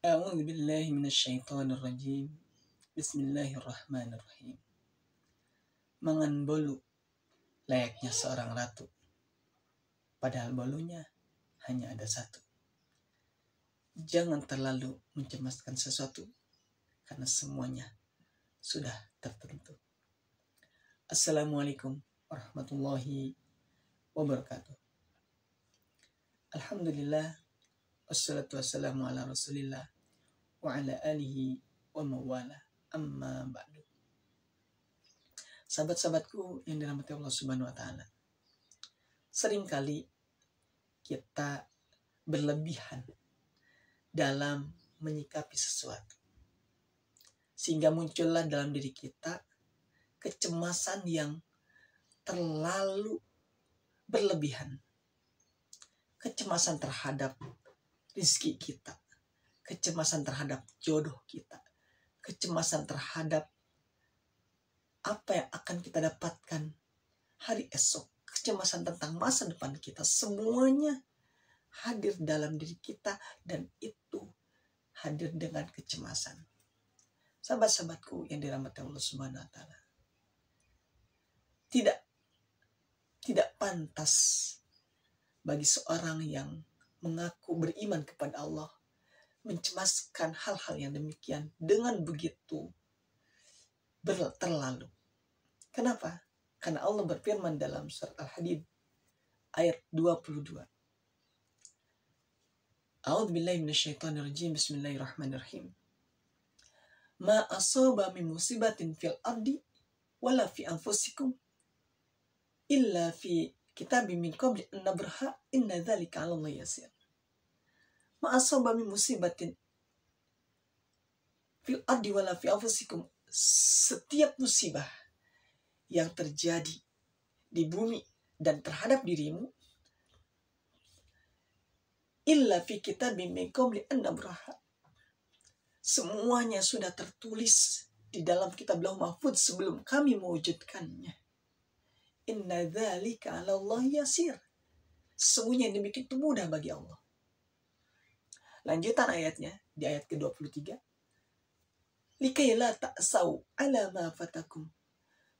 أعوذ بالله من الله الرحمن Bismillahirrahmanirrahim Mangan bolu layaknya seorang ratu Padahal bolunya hanya ada satu Jangan terlalu mencemaskan sesuatu Karena semuanya sudah tertentu Assalamualaikum warahmatullahi wabarakatuh Alhamdulillah Assalatu wassalamu ala rasulillah wa ala alihi wa mawala amma ba'du. Sahabat-sahabatku yang dirahmati Allah Subhanahu wa taala. Seringkali kita berlebihan dalam menyikapi sesuatu. Sehingga muncullah dalam diri kita kecemasan yang terlalu berlebihan. Kecemasan terhadap rizki kita, kecemasan terhadap jodoh kita, kecemasan terhadap apa yang akan kita dapatkan hari esok, kecemasan tentang masa depan kita, semuanya hadir dalam diri kita dan itu hadir dengan kecemasan. Sahabat-sahabatku yang dirahmati Allah Subhanahu wa taala. Tidak tidak pantas bagi seorang yang mengaku beriman kepada Allah mencemaskan hal-hal yang demikian dengan begitu terlalu. Kenapa? Karena Allah berfirman dalam surat Al-Hadid ayat 22. A'udzu billahi minasyaitonir rajim. Bismillahirrahmanirrahim. Ma asaba min musibatin fil ardi wala fi anfusikum illa fi kitabi min qabli an nabraha inna dhalika 'ala Allah yasir ma asaba min musibatin fil ardi wala fi anfusikum setiap musibah yang terjadi di bumi dan terhadap dirimu illa fi kitabim min qabli an nabraha semuanya sudah tertulis di dalam kitab Lauh Mahfud sebelum kami mewujudkannya. Inna dhalika 'ala Allah yasir. Sesungguhnya yang demikian itu mudah bagi Allah. Lanjutan ayatnya di ayat ke-23. Likai la ta'asau 'ala ma fatakum.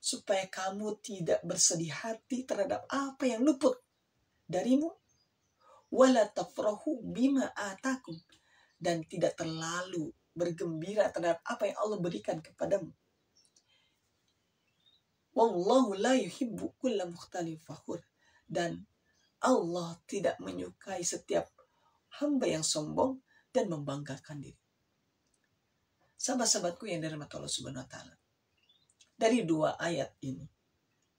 Supaya kamu tidak bersedih hati terhadap apa yang luput darimu. Wala tafrahu bima atakum dan tidak terlalu bergembira terhadap apa yang Allah berikan kepadamu. Wallahu la yuhibbu kulla mukhtalin fakhur. Dan Allah tidak menyukai setiap hamba yang sombong dan membanggakan diri. Sahabat-sahabatku yang dirahmati Allah Subhanahu wa taala. Dari dua ayat ini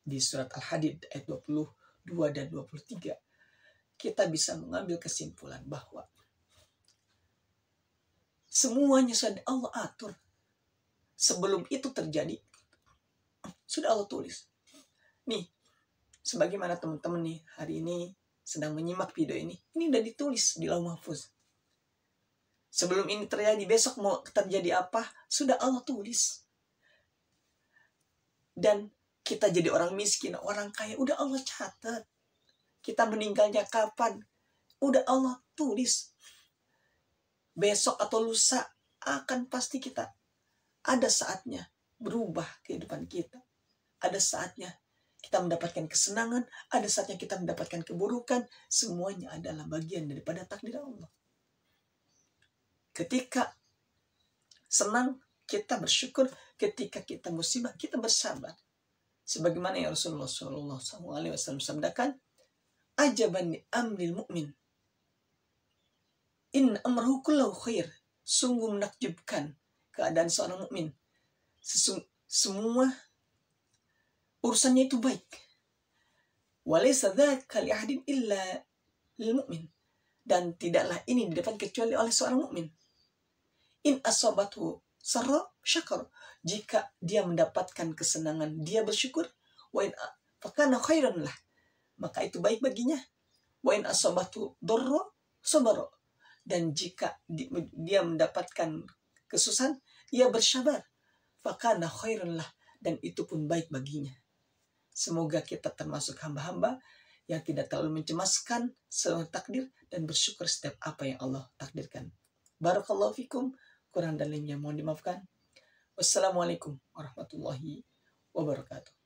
di surat Al-Hadid ayat 22 dan 23 kita bisa mengambil kesimpulan bahwa semuanya sudah Allah atur. Sebelum itu terjadi, sudah Allah tulis. Nih, sebagaimana teman-teman nih hari ini sedang menyimak video ini, ini udah ditulis di Lauh Mahfuz. Sebelum ini terjadi, besok mau terjadi apa, sudah Allah tulis. Dan kita jadi orang miskin, orang kaya, udah Allah catat. Kita meninggalnya kapan, udah Allah tulis. Besok atau lusa akan pasti kita ada saatnya berubah kehidupan kita ada saatnya kita mendapatkan kesenangan, ada saatnya kita mendapatkan keburukan, semuanya adalah bagian daripada takdir Allah. Ketika senang, kita bersyukur. Ketika kita musibah, kita bersabar. Sebagaimana yang Rasulullah SAW sabdakan, Ajaban li amril mu'min. In amruhu kullahu khair. Sungguh menakjubkan keadaan seorang mukmin. Semua urusannya itu baik. Walaysa dzaka li ahadin illa lil mu'min. Dan tidaklah ini didapat kecuali oleh seorang mukmin. In asabathu sarra syakar. Jika dia mendapatkan kesenangan, dia bersyukur. Wa in fakana khairan lah. Maka itu baik baginya. Wa in asabathu dorro sabara. Dan jika dia mendapatkan kesusahan, ia bersabar. Fakana khairan lah. Dan itu pun baik baginya. Semoga kita termasuk hamba-hamba yang tidak terlalu mencemaskan seluruh takdir dan bersyukur setiap apa yang Allah takdirkan. Barakallahu fikum. Kurang dan lainnya mohon dimaafkan. Wassalamualaikum warahmatullahi wabarakatuh.